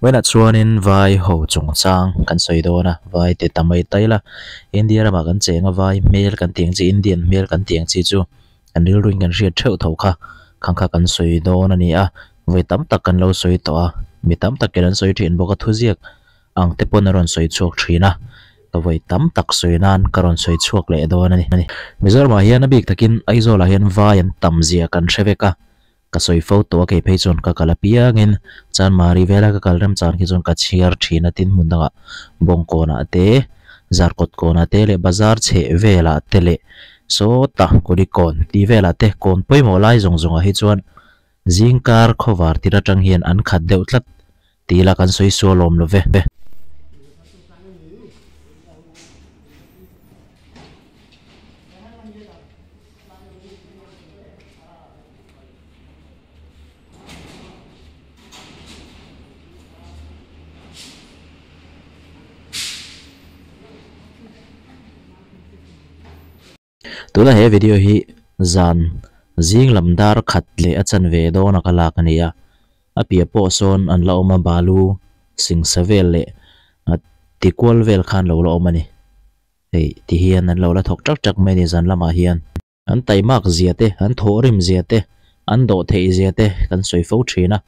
vậy là chuanin vai hậu chung sang kan soi đồ na vai te tamai tai la india ra ma kan chenga vai mail kan tiang chi indian mail kan tiang chi chu an lưu ruin kan riat theu tho kha khang kha kan soi do na ni a vậy tam tak kan lo soi to a mi tam tak kan soi thin boka thu ziak ang te pon ron soi chok thina ka vậy tam tak soi nan karon soi chok le do na hiện mizor biết hian kinh ấy takin là hiện vai an tam zia kan threveka ka soi fo to ke phei chon ka kala về là cả vela ka kalram chan ki chon ka chiar thina tin hun danga bông cô na te zarkot ko na té le bazar về là té le so ta ko ri kon ti vela te kon poi mo lai zong zong a hi chuan zingkar khowar tira tang hian an khat deuh tlat tila kan soi so lom lo ve ve he video hi zan zing lamdar khat le achan ve do na kala kania a pia po son an la oma balu sing savel le ti kwal vel khan lo lo omani hei ti hian an lo la thok tak tak mai ni zan lama hian an tai mak zia te an thorim zia te an do thei zia te kan soi fo thina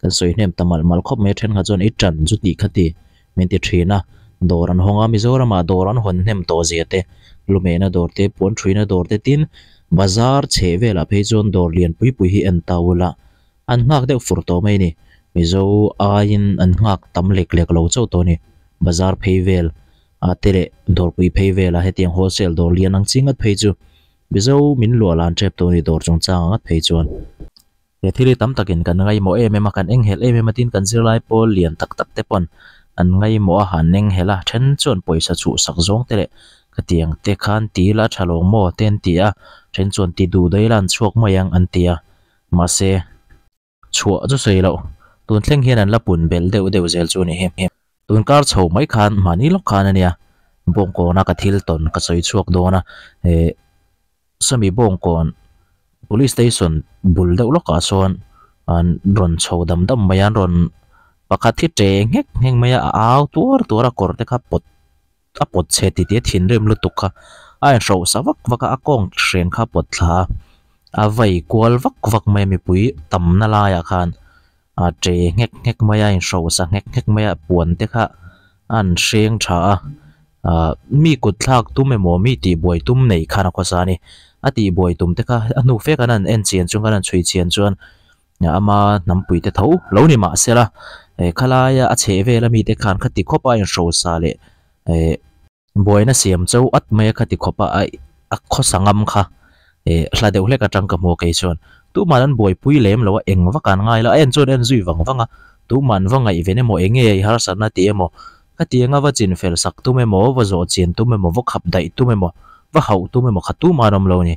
kan soi hnem tamal mal khop me then nga chon i tran chu ti khati men ti thina doran honga mizorama doran hon hnem to zia te lume na dor te puan thui na dor te tin bazar che ve la phe chon dor lian pui pui hi an tawla an ngak deuh fur to mai ni mizo ain an ngak tam lek lek lo chau to ni bazar phei vel a tele dor pui phei vel a hetiang wholesale dor lian ang chingat phei chu mizo min lo lan chep to ni dor chung chang at phei chuan he thili tam takin kan ngai mo em em kan eng hel em em tin kan zirlai pol lian tak tak te pon an ngai mo a han neng hela then chon poisa chu sak zong tele กตียงเตคันตีละฉลองโมเตนเตียเช่นส่วนตีดูได้ลันชวกมายังอันเตียมาเซชัวจะสวยแล้วตุนเท่งเฮียนันละปุ่นเบลเดวเดวเซลจูนี่เฮมฮตุนการโ์ไม่คันมานี่ล็อกคันเนี่ยบงกกนักทิลตนกสวยชวกโดนะเอสมีบงกกนบุลิสเตชันบุลเดวล็อกอาซอนอันรอนโชดำดำมายันรอนปกติเจงเฮกเฮงไม่ยาเอาตัวตัวระกอรเดครับปด a pot che ti te thin rem lu tuk kha a ro sa vak vak a kong threng kha pot thla a vai kwal vak vak mai mi pui tam na la ya khan a tre ngek ngek mai a in ro sa ngek ngek mai a puan te kha an shreng tha a mi kut thlak tu me mo mi ti boi tum nei khana kho sa ni a ti boi tum te kha anu fe kan an en chien chung kan an chui chien chuan ama nam pui te tho lo ni ma se la e khalaya a che ve la mi te khan khati khopa in ro sa le e boina siam chau at me kha ti khopa ai a kho sangam kha e hla deuh hle ka tang ka mo ke tu manan boi pui lem lo eng wa kan ngai la en chon en zui wang wanga tu man wanga i vene mo enge ai har san na ti emo ka ti nga wa chin fel sak tu me mo wa zo chin tu me mo wa khap dai tu me mo wa hau tu me mo kha tu manom lo ni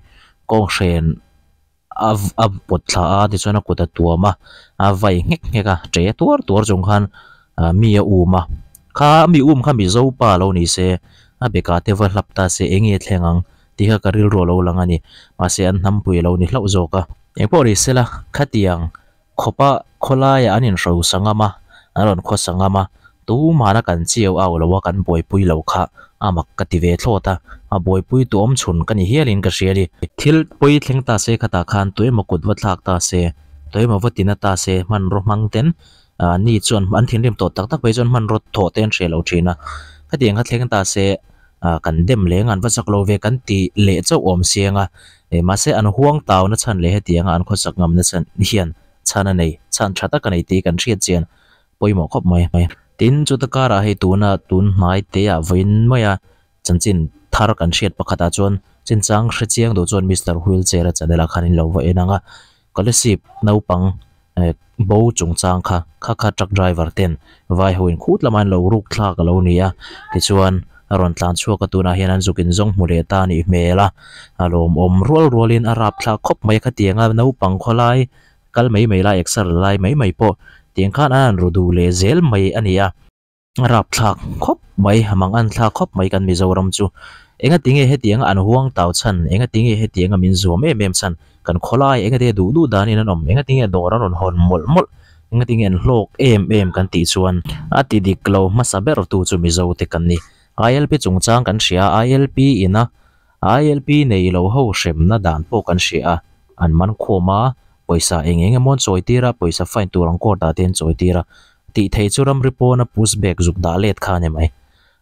kong shen av av potla a ti chona kota tuama a à, vai ngek ngeka tre tuar tuar jong khan à, mi a uma ข้ามีอุ้มข้ามีโจป่าเรานี่เสอาเบกาเทวัหลับตาเสเองเงียเทงังที่เขาการิลรัวเราลังอันนี้ มาเสียนน้ำปุยเรานี่เล่าโจกะเองพอกนีเสละขัดยังขบะขลายอันนี้เราสังมาอันนั้นขสังมาตู้มานักันเจียวเอาลราว่ากันบุยปุยเราค่ะอามักกติเวทโลตาอาบอยปุยตัวอมชุนกันเฮียลินกเสียดิทิลปุยเทงตาเสขตาคานตัวมกุดวัดลากตาเสตัวมวัดตินตาเสมันรมังเต็นนี่จวนอันที้งเรียมตัวตักตักไปจนมันรถโถเต้นเีลเอาทีนะเดียงข็เลี้ยงตาเสกันเดมเลี้ยงอันวัสักโลเวกันตีเละเจ้าอมเสียงอ่ะเอมาเสอันห่วงเตานะฉันเละเดียงอันคนสักงามนะฉันเฮียนฉันอันไหนฉันชัดตะกันไอตีกันเชียดเจียนปุยหมอกคบไมมไม่ตินจุดการาให้ตูน่ะตูนหมายเตยวินไม่อะจันจินทารกันเชียดประคตาจนจินจังเชียงดูจนมิสเตอร์ฮุลเจร์จันเดลัคขันินเลวเวนังอ่ะก็เลยสิบนาบปังโบจงจางค่ะข้าข่ะจักไดรเวอร์เต็นไว้หุ่นคูดละมันเรารุกทากเราเนี่ทกิจวันรอนตานชั่วกตุนาเฮนันจุกินจงมูเลตานีเมล่ะอารมณ์อมรัวรัวลินอาราบทาคบไม่ขัดเตียงนู้ปังคลายกัลไม่ไม่ลายเอกสารลายไม่ไม่พอเตียงข้านันรูดูเลเซลไม่อันเนียราบทากคบไม่มังอันทากคบไม่กันมีจาวรมจูเอ็งติงเฮเตียงอันห่วงเต่าชันเอ็งติงเฮเตียงมินจูเม่เมมชัน kan kholai enga te du du dan in an om enga ting en doran on hon mol mol enga ting en hlok em em kan ti chuan ati dik lo ma saber tu chu mi zo te kan ni ILP chung chang kan sia ILP ina ILP nei lo ho shem na dan po kan sia an man khoma poisa eng eng mon choi tira poisa fine turang ko ta ten choi tira ti thei churam ripo na push back zuk da let kha ne mai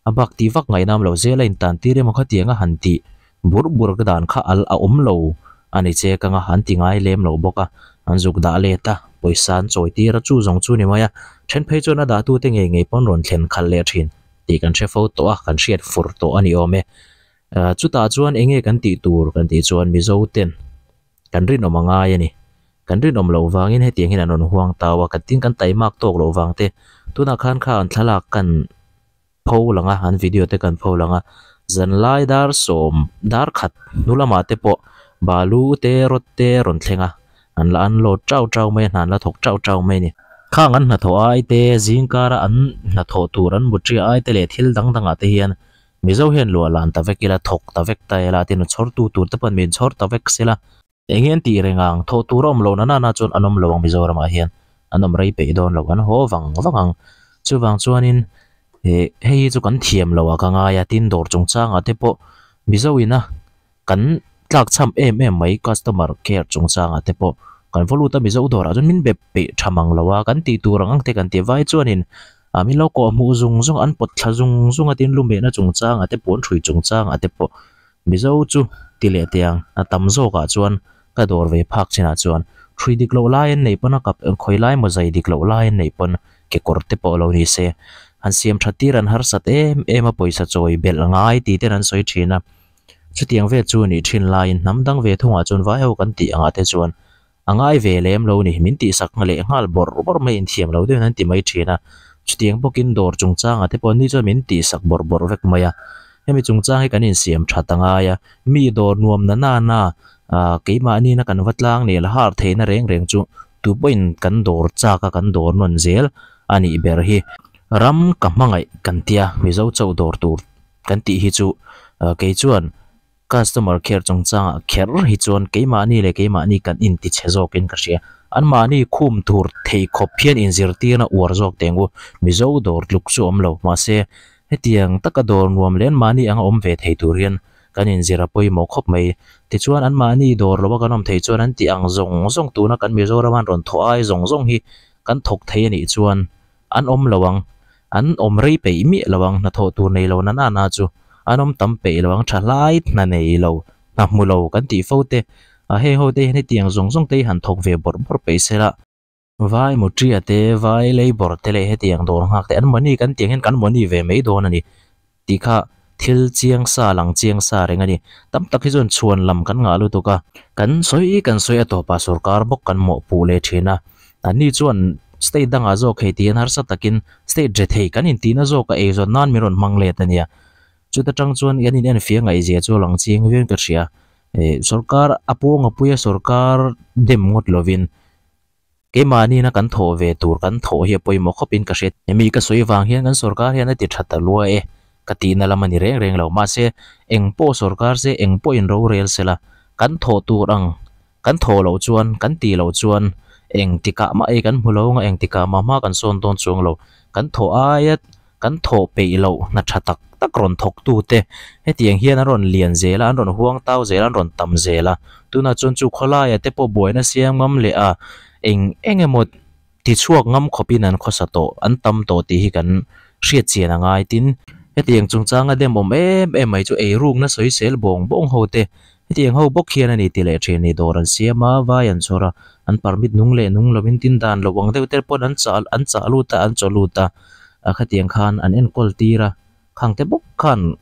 abak ti vak ngai nam lo zela in tan tire mo kha tianga han ti bur bur ka dan kha al a um lo ani che ka nga han tingai lem lo boka an zuk da le ta poisan choi ti ra chu zong chu ni maya then phei chona da tu te nge nge pon ron thlen khal le thin ti kan che fo to a kan shiat fur to ani ome chu ta chuan enge kan ti tur kan ti chuan mi zo ten kan rin oma nga ya e ni kan rin om lo wangin he tiang hin anon huang tawa kan tin kan tai mak tok lo wang te tuna khan kha an thlala kan pho langa han video te kan pho langa zan lai dar som dar khat nulama te po bà lu tê rốt tê rộn thê ngà anh là anh lột trâu trâu mê hàn là thuộc trâu trâu mê nè khang anh là thổ ai tê riêng cả là anh là thổ tù anh một chia ai tê lệ thil đăng đăng à tê hiền mi zo hiền lùa lan ta vek là thok ta vek ta ila tin chor tu tu ta pan min chor ta vek sila engen ti rengang tho tu rom lo na na na chon anom lo mi zo rama hiền anom rei pe don lo an ho wang wang chu wang Hê hê, hei chu kan thiam lo aka nga ya tin dor chung changa te po mi zo ina kan tlak chăm em em mấy customer care chung sanga te po kan volu ta mi zo dora jun min bep pe thamang lawa kan ti răng ang te kan te vai chuanin ami lo ko mu zung zung an pot thla zung zung atin lume na chung chang ate ăn thui chung chang ate po mi zo chu ti le tiang a tam zo ka chuan ka về ve phak à chuan thui dik lo lai nei pana gặp en khoi lai mo dây dik lo lai nei pon ke kor te po lo ni se an siam thatir an har sat em em a poisa choi bel ngai ti ten an soi thina chutia ve chu ni thin lai nam dang ve thunga chon vai ho kan ti anga te chuan angai ve lem lo ni min ti sak ngale ngal bor bor mấy in thiam lo de nan ti mai thina chutiang pokin dor chung changa te pon ni chu min ti sak bor bor vek maya hemi chung chang hi kan in siam thatanga ya mi dor nuam na anh na keima ani na kan vatlang nel har theina reng reng chu tu point kan dor cha ka kan dor non zel ani ber hi ram cầm mang ấy, kan tia mi zo chau dor tur kan ti hi chu cái chuan customer care chong changa kher hi chuan keima ni le keima ni kan in ti chhezok in ka sia an ma ni khum thur thei khop phian in zir tirna uar jok tengu mizo dor luk chu omlo ma se hetiang taka dor nuam len mani anga om ve thei turian kan in zira poi mo khop mai ti chuan an mani dor lowa kanom thei chuan an ti ang zong zong tuna kan mizoram an ron tho ai zong zong hi kan thok thei ani chuan an om lawang an om rei pe mi lawang na tho tur nei lo na na na chu anom tampe lo ang thalai na nei lo na mu lo kan ti fo te a he ho te ne tiang zong zong te han thok ve bor bor pe se la vai mu tri ate vai lei bor te le he tiang dor hak te an mani kan tiang hen kan mani ve mei don ani ti kha thil chiang sa lang chiang sa reng ani tam tak hi zon chuan lam kan nga lu to ka kan soi kan soi ato pa sarkar bok kan mo pu le thina ani chuan state danga zo khetian har sa takin state je thei kan in tina zo ka e zon nan miron manglet ania ta tang chuan yan in an fia ngai zia chu lang ching vian ka thria e eh, sarkar apo nga puya sarkar dem ngot lovin ke mani na kan tho ve tur kan tho hi poi mo khopin ka shet emi ka soi wang hian kar sarkar hian ati thata lua e ka ti na lamani reng reng lo ma se eng po sarkar se eng po in ro rel sela cắn thổ tu rang cắn thổ lâu chuan cắn ti lâu chuan em eng tika ma e kan hmulo nga em tika ma ma kan cắn ton chuang lo lâu cắn thổ ya kan tho pe lo na tha tak tak ron thok tu te he tiang hian ron lian zela ron huang tau zela ron tam zela tuna chon chu khola ya te po anh siam ngam le a eng engemot ti chuak ngam khopin an khosato an tam to ti hi siết hria chian angai tin hết tiếng tiang chung changa dem om em em mai chu ei rung na soi sel bong bong ho te hết tiếng ho bốc hian ani ti lệ thin này dor an siam a vai an chora an permit nung lệ nung lomin tin dan lowang deuter pon an chal an chalu ta an cholu ta à ờ, khát tiếng khan anh em kol ti ra khang te bốc khan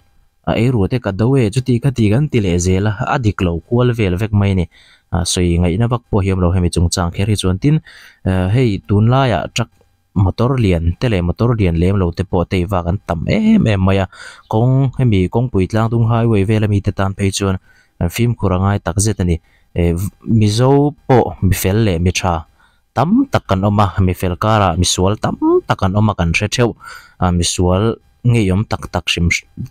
ờ, a e ru te ka do e chu ti kha ti gan ti le ze la a dik lo kol là vek mày nè, à ờ, soi ngai nó bak po hiam lo hemi chung chang kher hi chuan tin hei tun la ya chắc motor lian te là motor lian lấy lâu te po te wa kan tầm em em mày à, công hay hemi công bụi lang tung highway ve la mi te tan pe chuan phim khurangai tak zetani mizo po mi fel lệ mi cha tam takan oma mi fel kara mi sual tam takan oma kan re theu a mi sual nge yom tak tak sim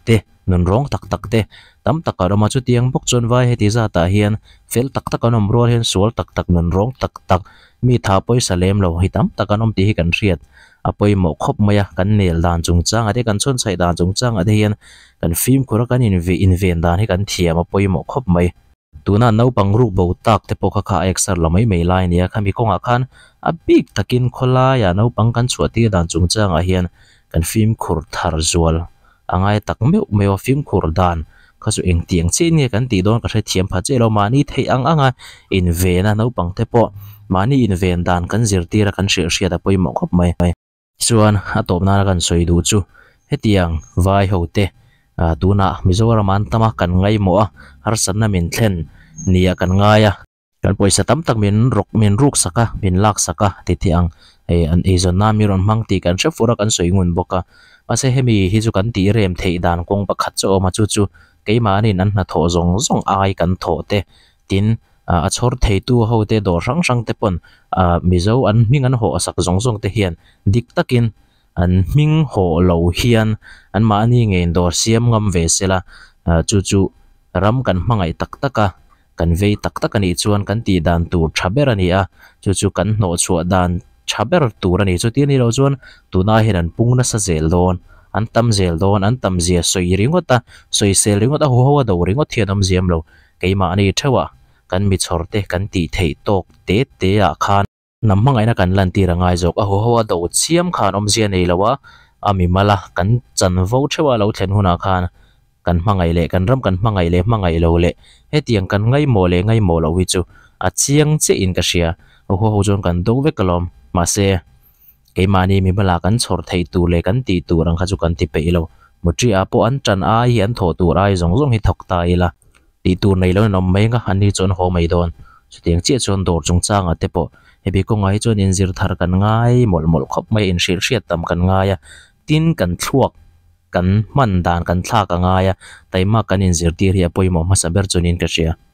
te nun rong tak tak te tam takan oma chu tiang bok chon vai he ti za ta hian fel tak tak an om hian sual tak tak nun rong tak tak mi tha poi salem lo hi tam takan om ti hi kan riat apoi mo khop maya kan nel dan chung chang ate kan chon chai dan chung chang ate hian kan film khura kan in vi in ven dan hi kan thiam apoi mo khop mai ตัวนั้นเอาบางรูปบูตักแต่พวกข้าเอกสารลำไม่ไม่ลายเนี่ยข้ามีกองอาคารอับบิกตะกินคนลาย่าเอาบางกันชัวดีดันจุงจังอาเฮียนกันฟิล์มคูด์ทาร์จวลอังไอตักไม่ไม่ว่าฟิล์มคูร์ดานข้าสุเองเตียงเช่นเนี่ยกันตีโดนก็ใช้เทียมพัดเจลมานี่เทียงอังไออินเวนะเอาบางแต่พอมานี่อินเวนดานกันเจิรตีระกันเสียเสียแต่พอยมองขับไม่ไม่ส่วนอาตบนาระกันสวยดูจูเฮตียงไวโฮเต้ à ah, tu na tuna mizoram an tama kan ngai mo a ah. har sanna min thlen nia kan ngaya kan poisa tam tak min rok min ruk saka min lak saka ti ti ang e an e zon na mi ron mang ti kan chef fura kan soi ngun boka ase hemi hi chu kan ti rem thei dan kong pakhat cho ma chu chu keima ni nan na tho zong zong ai kan tho te tin a ah, chhor thei tu ho te do rang rang te pon mizo an mingan ho asak zong zong te hian dik takin an ming ho lo hian an ma ni nge dor siam ngam ve sela ờ, chu chu ram kan mangai tak taka kan ve tak tak ani chuan kan ti dan tur thaber ani a chu chu kan no chu dan thaber tur ani chu ti ni lo chuan tuna hin an pung na sa zel don an tam zel don an tam zia soi ringota soi sel ringota ho ho do ringot thiam ziam lo keima ani thewa kan mi chorte kan ti thei tok te te a khan nằm mang ai na kan lan ti ra ngai à a ho ho do chiam khan om zia nei lawa ami mala kan chan vo chewa lo thlen à khan ai lệ, mangai le kan ram ai lệ, le ai lâu lệ, hết tiang kan ngai mo lệ, ngai mo lâu wi chu à chiang che in ka sia ho ho jon kan do ve kalom ma cái ke này mi bala kan chor thei tu lệ, kan ti tu rang kha chu kan ti pe một mutri a po an chan ai hi an tu ai giống giống hi thok ta ila ti tu nei lo nom mai nga han ni chon ho mai don tiếng chết che chon dor chung à te po hebi ko ngai chuan in zir thar kan ngai mol mol khop mai in shil hriat tam kan ngai a tin kan thuak kan man dan kan thla ka ngai a taima kan in zir tir hi a poimo hmasa ber chunin ka hria